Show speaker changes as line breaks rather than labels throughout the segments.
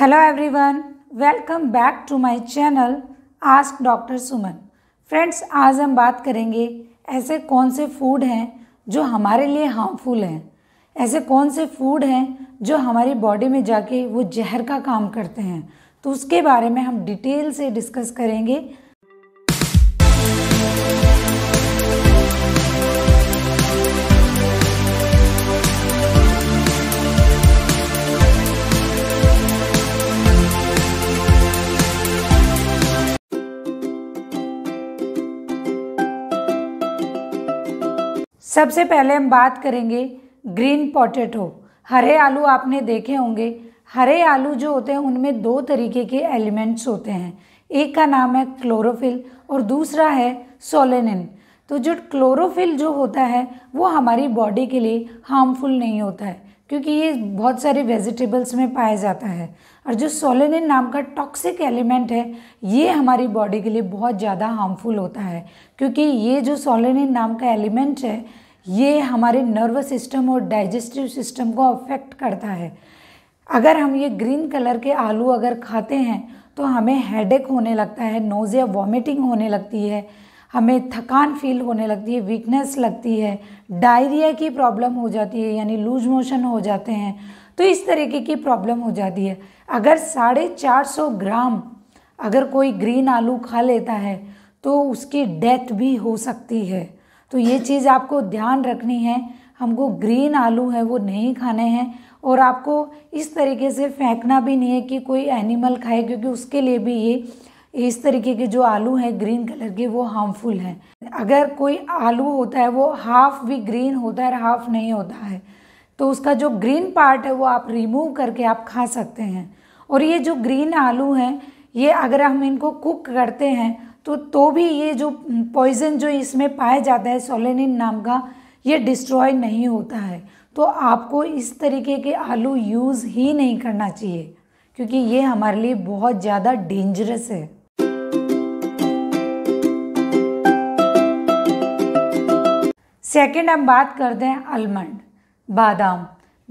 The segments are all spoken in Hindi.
hello everyone welcome back to my channel ask doctor Suman friends आज हम बात करेंगे ऐसे कौन से फूड हैं जो हमारे लिए हार्मफुल हैं ऐसे कौन से फूड हैं जो हमारी बॉडी में जाके वो जहर का काम करते हैं तो उसके बारे में हम डिटेल से डिस्कस करेंगे सबसे पहले हम बात करेंगे ग्रीन पोटैटो हरे आलू आपने देखे होंगे हरे आलू जो होते हैं उनमें दो तरीके के एलिमेंट्स होते हैं एक का नाम है क्लोरोफिल और दूसरा है सोलेनिन तो जो क्लोरोफिल जो होता है वो हमारी बॉडी के लिए हार्मफुल नहीं होता है क्योंकि ये बहुत सारे वेजिटेबल्स में पाया जाता है और जो सोलेनिन नाम का टॉक्सिक एलिमेंट है ये हमारी बॉडी के लिए बहुत ज़्यादा हार्मफुल होता है क्योंकि ये जो सोलेनिन नाम का एलिमेंट है ये हमारे नर्वस सिस्टम और डाइजेस्टिव सिस्टम को अफेक्ट करता है अगर हम ये ग्रीन कलर के आलू अगर खाते हैं तो हमें हेडेक होने लगता है नोज़ या वॉमिटिंग होने लगती है हमें थकान फील होने लगती है वीकनेस लगती है डायरिया की प्रॉब्लम हो जाती है यानी लूज मोशन हो जाते हैं तो इस तरीके की प्रॉब्लम हो जाती है अगर साढ़े चार सौ ग्राम अगर कोई ग्रीन आलू खा लेता है तो उसकी डेथ भी हो सकती है तो ये चीज़ आपको ध्यान रखनी है हमको ग्रीन आलू है वो नहीं खाने हैं और आपको इस तरीके से फेंकना भी नहीं है कि कोई एनिमल खाए क्योंकि उसके लिए भी ये इस तरीके के जो आलू हैं ग्रीन कलर के वो हार्मफुल हैं अगर कोई आलू होता है वो हाफ भी ग्रीन होता है और हाफ नहीं होता है तो उसका जो ग्रीन पार्ट है वो आप रिमूव करके आप खा सकते हैं और ये जो ग्रीन आलू हैं ये अगर हम इनको कुक करते हैं तो तो भी ये जो पॉइजन जो इसमें पाया जाता है सोलेनिन नाम का ये डिस्ट्रॉय नहीं होता है तो आपको इस तरीके के आलू यूज़ ही नहीं करना चाहिए क्योंकि ये हमारे लिए बहुत ज़्यादा डेंजरस है सेकेंड हम बात करते हैं आलमंड बादाम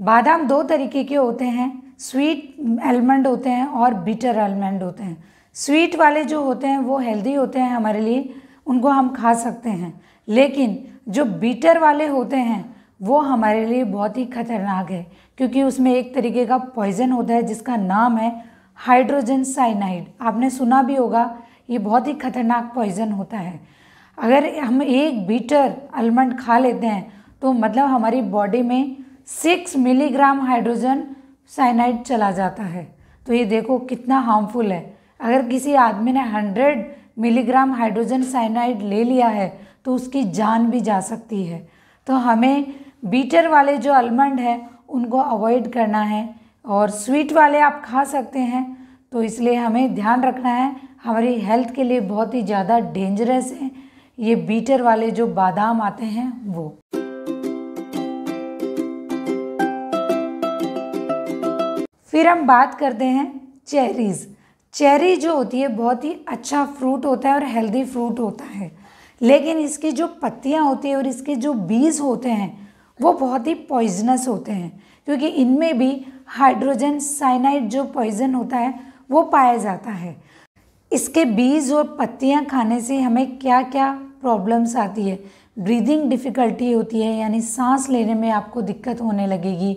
बादाम दो तरीके के होते हैं स्वीट आलमंड होते हैं और बिटर आलमंड होते हैं स्वीट वाले जो होते हैं वो हेल्दी होते हैं हमारे लिए उनको हम खा सकते हैं लेकिन जो बीटर वाले होते हैं वो हमारे लिए बहुत ही खतरनाक है क्योंकि उसमें एक तरीके का पॉइजन होता है जिसका नाम है हाइड्रोजन साइनाइड आपने सुना भी होगा ये बहुत ही खतरनाक पॉइजन होता है अगर हम एक बीटर आलमंड खा लेते हैं तो मतलब हमारी बॉडी में सिक्स मिलीग्राम हाइड्रोजन साइनाइड चला जाता है तो ये देखो कितना हार्मफुल है अगर किसी आदमी ने हंड्रेड मिलीग्राम हाइड्रोजन साइनाइड ले लिया है तो उसकी जान भी जा सकती है तो हमें बीटर वाले जो आलमंड है उनको अवॉइड करना है और स्वीट वाले आप खा सकते हैं तो इसलिए हमें ध्यान रखना है हमारी हेल्थ के लिए बहुत ही ज़्यादा डेंजरस है ये बीटर वाले जो बादाम आते हैं वो फिर हम बात करते हैं चेरीज़ चेरी जो होती है बहुत ही अच्छा फ्रूट होता है और हेल्दी फ्रूट होता है लेकिन इसकी जो पत्तियाँ होती है और इसके जो बीज होते हैं वो बहुत ही पॉइजनस होते हैं क्योंकि इनमें भी हाइड्रोजन साइनाइड जो पॉइजन होता है वो पाया जाता है इसके बीज और पत्तियाँ खाने से हमें क्या क्या प्रॉब्लम्स आती है ब्रीदिंग डिफ़िकल्टी होती है यानी सांस लेने में आपको दिक्कत होने लगेगी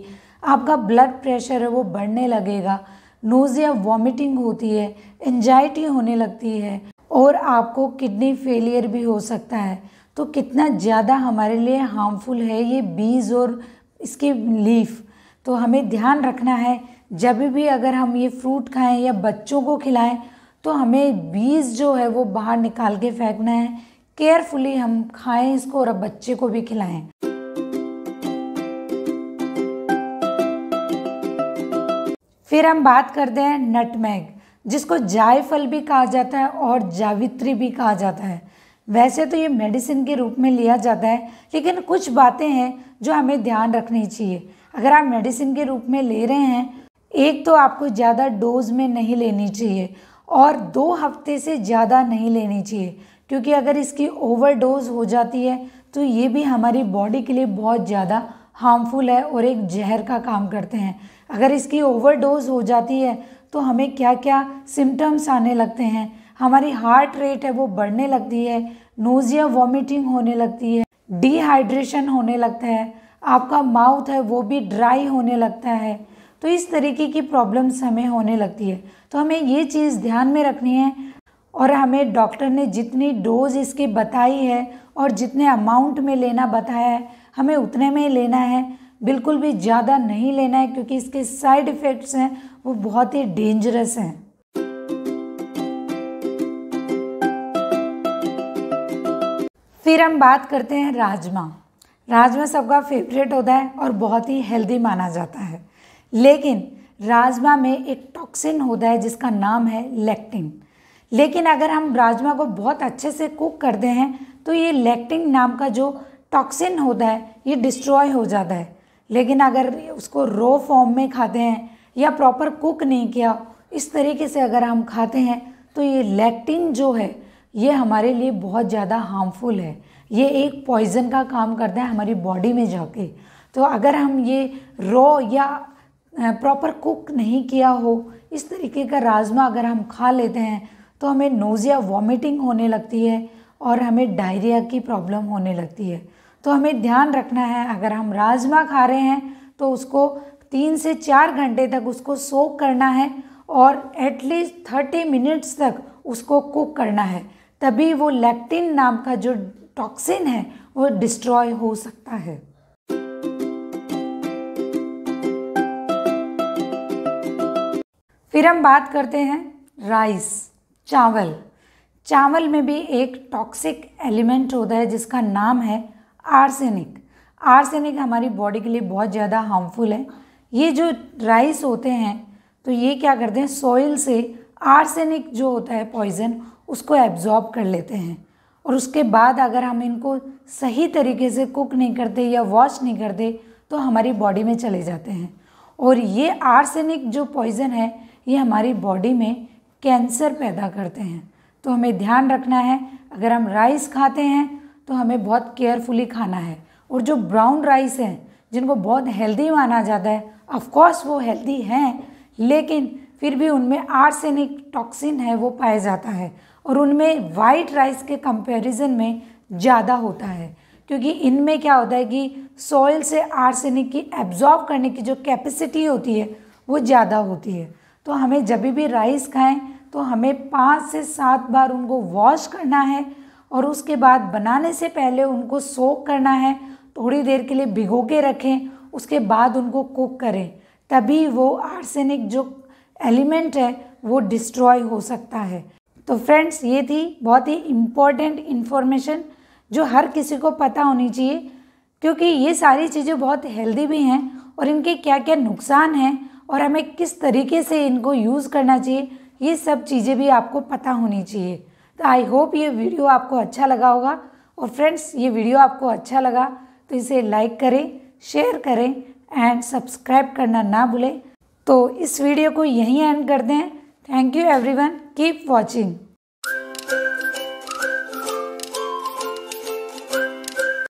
आपका ब्लड प्रेशर है वो बढ़ने लगेगा नोज़िया वॉमिटिंग होती है एंजाइटी होने लगती है और आपको किडनी फेलियर भी हो सकता है तो कितना ज़्यादा हमारे लिए हार्मफुल है ये बीज और इसके लीफ तो हमें ध्यान रखना है जब भी अगर हम ये फ्रूट खाएं या बच्चों को खिलाएं तो हमें बीज जो है वो बाहर निकाल के फेंकना है केयरफुली हम खाएं इसको और बच्चे को भी खिलाएं फिर हम बात करते हैं नटमैग जिसको जायफल भी कहा जाता है और जावित्री भी कहा जाता है वैसे तो ये मेडिसिन के रूप में लिया जाता है लेकिन कुछ बातें हैं जो हमें ध्यान रखनी चाहिए अगर आप मेडिसिन के रूप में ले रहे हैं एक तो आपको ज़्यादा डोज में नहीं लेनी चाहिए और दो हफ्ते से ज़्यादा नहीं लेनी चाहिए क्योंकि अगर इसकी ओवर डोज हो जाती है तो ये भी हमारी बॉडी के लिए बहुत ज़्यादा हार्मफुल है और एक जहर का काम करते हैं अगर इसकी ओवरडोज हो जाती है तो हमें क्या क्या सिम्टम्स आने लगते हैं हमारी हार्ट रेट है वो बढ़ने लगती है नोज़िया वॉमिटिंग होने लगती है डिहाइड्रेशन होने लगता है आपका माउथ है वो भी ड्राई होने लगता है तो इस तरीके की प्रॉब्लम्स हमें होने लगती है तो हमें ये चीज़ ध्यान में रखनी है और हमें डॉक्टर ने जितनी डोज इसकी बताई है और जितने अमाउंट में लेना बताया है हमें उतने में ही लेना है बिल्कुल भी ज़्यादा नहीं लेना है क्योंकि इसके साइड इफ़ेक्ट्स हैं वो बहुत ही डेंजरस हैं फिर हम बात करते हैं राजमा राजमा सबका फेवरेट होता है और बहुत ही हेल्दी माना जाता है लेकिन राजमा में एक टॉक्सिन होता है जिसका नाम है लेक्टिन लेकिन अगर हम राजमा को बहुत अच्छे से कुक करते हैं तो ये लेक्टिन नाम का जो टॉक्सिन होता है ये डिस्ट्रॉय हो जाता है लेकिन अगर उसको रो फॉर्म में खाते हैं या प्रॉपर कुक नहीं किया इस तरीके से अगर हम खाते हैं तो ये लैक्टिन जो है ये हमारे लिए बहुत ज़्यादा हार्मफुल है ये एक पॉइजन का काम करता है हमारी बॉडी में जाके तो अगर हम ये रो या प्रॉपर कुक नहीं किया हो इस तरीके का राजमा अगर हम खा लेते हैं तो हमें नोज़िया वॉमिटिंग होने लगती है और हमें डायरिया की प्रॉब्लम होने लगती है तो हमें ध्यान रखना है अगर हम राजमा खा रहे हैं तो उसको तीन से चार घंटे तक उसको सोक करना है और एटलीस्ट थर्टी मिनट्स तक उसको कुक करना है तभी वो लैक्टिन नाम का जो टॉक्सिन है वो डिस्ट्रॉय हो सकता है फिर हम बात करते हैं राइस चावल चावल में भी एक टॉक्सिक एलिमेंट होता है जिसका नाम है आर्सेनिक आर्सेनिक हमारी बॉडी के लिए बहुत ज़्यादा हार्मफुल है ये जो राइस होते हैं तो ये क्या करते हैं सॉइल से आर्सेनिक जो होता है पॉइजन उसको एब्जॉर्ब कर लेते हैं और उसके बाद अगर हम इनको सही तरीके से कुक नहीं करते या वॉश नहीं करते तो हमारी बॉडी में चले जाते हैं और ये आर्सेनिक जो पॉइज़न है ये हमारी बॉडी में कैंसर पैदा करते हैं तो हमें ध्यान रखना है अगर हम राइस खाते हैं तो हमें बहुत केयरफुली खाना है और जो ब्राउन राइस हैं जिनको बहुत हेल्दी माना जाता है ऑफकोर्स वो हेल्दी हैं लेकिन फिर भी उनमें आर्सेनिक टॉक्सिन है वो पाया जाता है और उनमें वाइट राइस के कंपैरिजन में ज़्यादा होता है क्योंकि इनमें क्या होता है कि सॉइल से आर्सेनिक की एब्जॉर्ब करने की जो कैपेसिटी होती है वो ज़्यादा होती है तो हमें जब भी राइस खाएं तो हमें पाँच से सात बार उनको वॉश करना है और उसके बाद बनाने से पहले उनको सोक करना है थोड़ी देर के लिए भिगो के रखें उसके बाद उनको कुक करें तभी वो आर्सेनिक जो एलिमेंट है वो डिस्ट्रॉय हो सकता है तो फ्रेंड्स ये थी बहुत ही इम्पॉर्टेंट इन्फॉर्मेशन जो हर किसी को पता होनी चाहिए क्योंकि ये सारी चीज़ें बहुत हेल्दी भी हैं और इनके क्या क्या नुकसान हैं और हमें किस तरीके से इनको यूज़ करना चाहिए ये सब चीज़ें भी आपको पता होनी चाहिए तो आई होप ये वीडियो आपको अच्छा लगा होगा और फ्रेंड्स ये वीडियो आपको अच्छा लगा तो इसे लाइक करें शेयर करें एंड सब्सक्राइब करना ना भूलें तो इस वीडियो को यहीं एंड कर दें thank you everyone keep watching